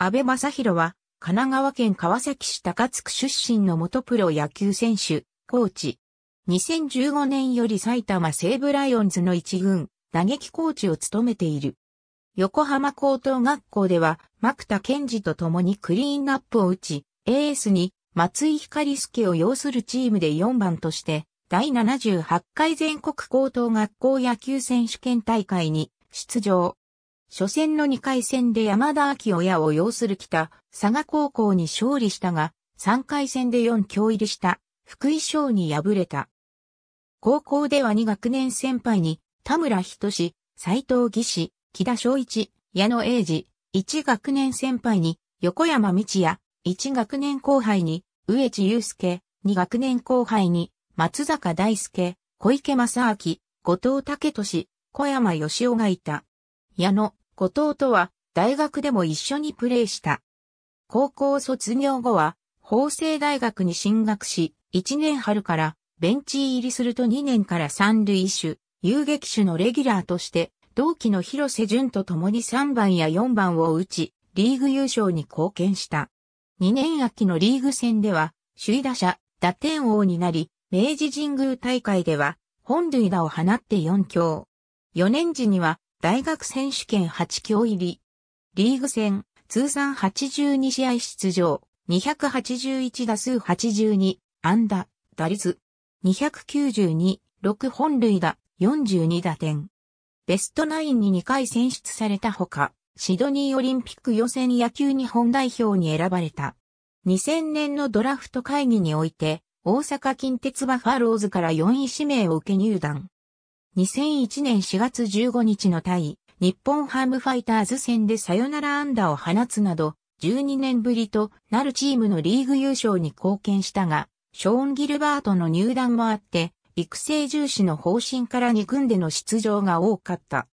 安倍正宏は、神奈川県川崎市高津区出身の元プロ野球選手、コーチ。2015年より埼玉西武ライオンズの一軍、打撃コーチを務めている。横浜高等学校では、牧田健二と共にクリーンアップを打ち、エースに松井光介を要するチームで4番として、第78回全国高等学校野球選手権大会に出場。初戦の2回戦で山田明親を擁する北、佐賀高校に勝利したが、3回戦で4強入りした福井翔に敗れた。高校では2学年先輩に田村仁志、斎藤義士、木田昭一、矢野英二、1学年先輩に横山道也、1学年後輩に植地祐介、2学年後輩に松坂大輔、小池正明、後藤武俊、小山義雄がいた。矢野、後藤とは大学でも一緒にプレーした。高校卒業後は、法政大学に進学し、1年春からベンチ入りすると2年から三塁手、遊撃手のレギュラーとして、同期の広瀬淳と共に3番や4番を打ち、リーグ優勝に貢献した。2年秋のリーグ戦では、首位打者、打点王になり、明治神宮大会では、本塁打を放って4強。4年時には、大学選手権8強入り。リーグ戦、通算82試合出場、281打数82、安打、打率、292、6本塁打、42打点。ベストナインに2回選出されたほか、シドニーオリンピック予選野球日本代表に選ばれた。2000年のドラフト会議において、大阪近鉄バファローズから4位指名を受け入団。2001年4月15日の対日本ハムファイターズ戦でサヨナラ安打を放つなど、12年ぶりとなるチームのリーグ優勝に貢献したが、ショーン・ギルバートの入団もあって、育成重視の方針から2軍での出場が多かった。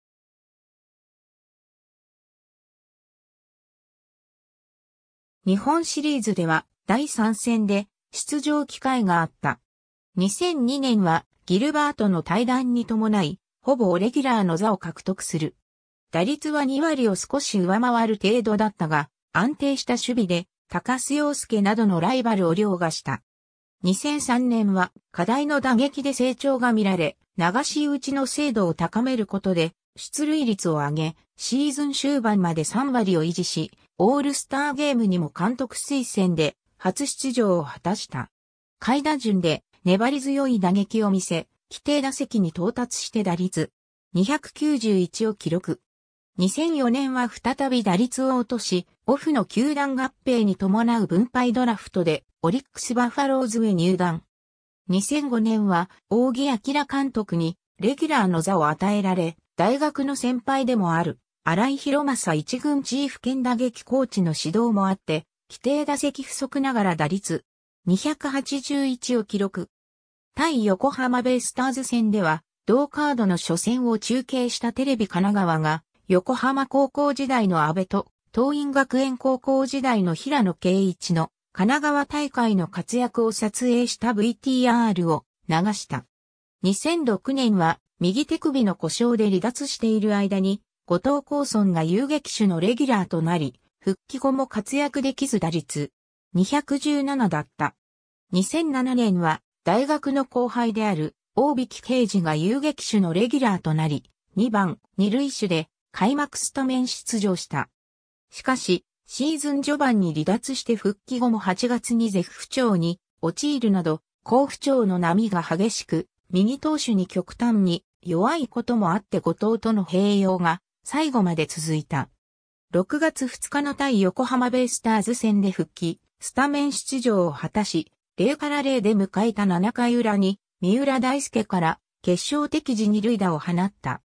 日本シリーズでは第3戦で出場機会があった。2002年はギルバートの対談に伴い、ほぼレギュラーの座を獲得する。打率は2割を少し上回る程度だったが、安定した守備で、高須洋介などのライバルを凌駕した。2003年は課題の打撃で成長が見られ、流し打ちの精度を高めることで、出塁率を上げ、シーズン終盤まで3割を維持し、オールスターゲームにも監督推薦で初出場を果たした。階段順で粘り強い打撃を見せ、規定打席に到達して打率291を記録。2004年は再び打率を落とし、オフの球団合併に伴う分配ドラフトでオリックスバファローズへ入団。2005年は大木明監督にレギュラーの座を与えられ、大学の先輩でもある荒井博正一軍チーフ兼打撃コーチの指導もあって、規定打席不足ながら打率281を記録。対横浜ベイスターズ戦では、同カードの初戦を中継したテレビ神奈川が、横浜高校時代の安倍と、東院学園高校時代の平野圭一の神奈川大会の活躍を撮影した VTR を流した。2006年は右手首の故障で離脱している間に、後藤高村が遊撃手のレギュラーとなり、復帰後も活躍できず打率217だった。2007年は大学の後輩である大引刑事が遊撃手のレギュラーとなり、2番、二塁手で開幕スタメン出場した。しかし、シーズン序盤に離脱して復帰後も8月に絶不調に陥るなど、好不調の波が激しく、右投手に極端に弱いこともあって後藤との併用が最後まで続いた。6月2日の対横浜ベイスターズ戦で復帰、スタメン出場を果たし、0から0で迎えた7回裏に、三浦大輔から決勝的時に塁打を放った。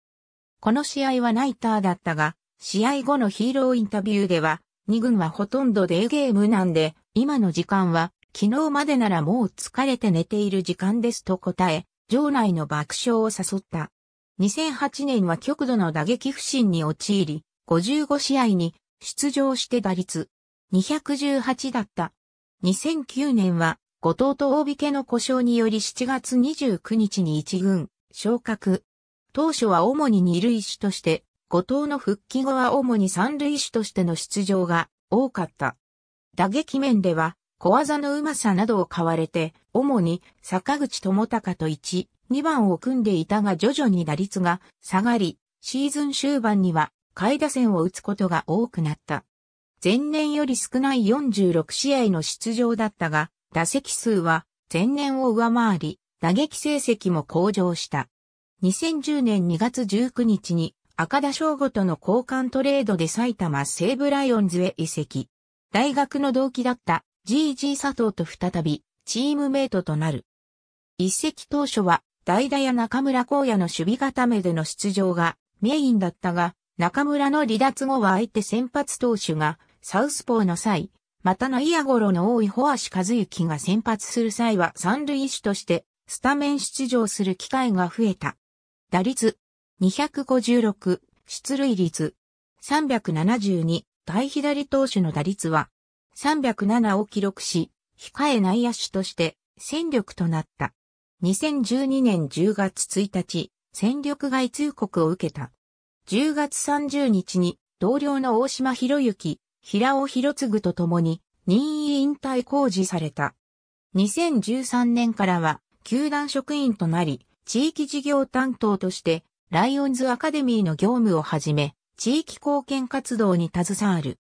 この試合はナイターだったが、試合後のヒーローインタビューでは、2軍はほとんどデーゲームなんで、今の時間は、昨日までならもう疲れて寝ている時間ですと答え、場内の爆笑を誘った。2008年は極度の打撃不振に陥り、55試合に出場して打率218だった。2009年は後藤と大引けの故障により7月29日に一軍、昇格。当初は主に二塁手として、後藤の復帰後は主に三塁手としての出場が多かった。打撃面では、小技のうまさなどを買われて、主に坂口智隆と1、2番を組んでいたが徐々に打率が下がり、シーズン終盤には下位打線を打つことが多くなった。前年より少ない46試合の出場だったが、打席数は前年を上回り、打撃成績も向上した。2010年2月19日に赤田翔吾との交換トレードで埼玉西武ライオンズへ移籍。大学の同期だった GG 佐藤と再びチームメイトとなる。一席当初は代打や中村光也の守備固めでの出場がメインだったが、中村の離脱後は相手先発投手がサウスポーの際、またイヤゴロの多い保足和幸が先発する際は三塁手としてスタメン出場する機会が増えた。打率256、出塁率372、対左投手の打率は307を記録し、控え内野手として戦力となった。2012年10月1日、戦力外通告を受けた。10月30日に同僚の大島博之、平尾博次と共に任意引退工事された。2013年からは、球団職員となり、地域事業担当として、ライオンズアカデミーの業務をはじめ、地域貢献活動に携わる。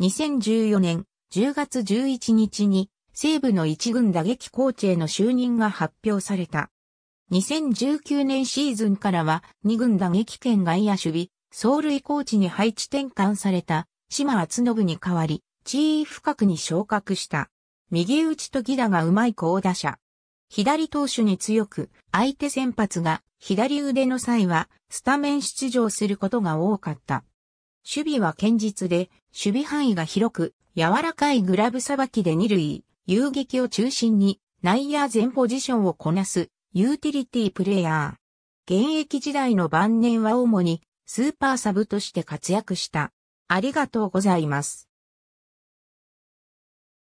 2014年10月11日に、西部の一軍打撃コーチへの就任が発表された。2019年シーズンからは、二軍打撃圏外野守備、走塁コーチに配置転換された島厚信に代わり、地位深くに昇格した。右打ちとギダがうまい高打者。左投手に強く、相手先発が左腕の際はスタメン出場することが多かった。守備は堅実で、守備範囲が広く、柔らかいグラブさばきで二塁、遊撃を中心に内野全ポジションをこなすユーティリティプレイヤー。現役時代の晩年は主にスーパーサブとして活躍した。ありがとうございます。